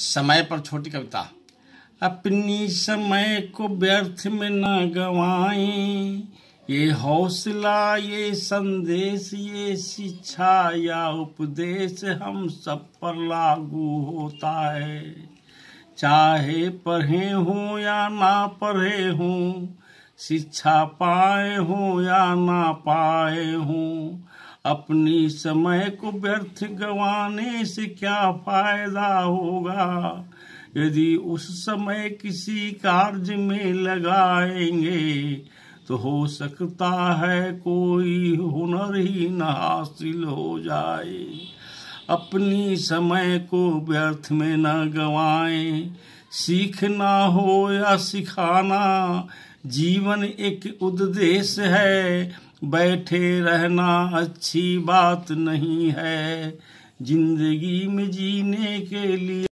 समय पर छोटी कविता अपनी समय को व्यर्थ में न गवाएं ये हौसला ये संदेश ये शिक्षा या उपदेश हम सब पर लागू होता है चाहे पढ़े हो या ना पढ़े हो शिक्षा पाए हो या ना पाए हो अपनी समय को व्यर्थ गंवाने से क्या फायदा होगा यदि उस समय किसी कार्य में लगाएंगे तो हो सकता है कोई हुनर ही न हासिल हो जाए अपनी समय को व्यर्थ में न गवाएं सीखना हो या सिखाना जीवन एक उद्देश्य है बैठे रहना अच्छी बात नहीं है जिंदगी में जीने के लिए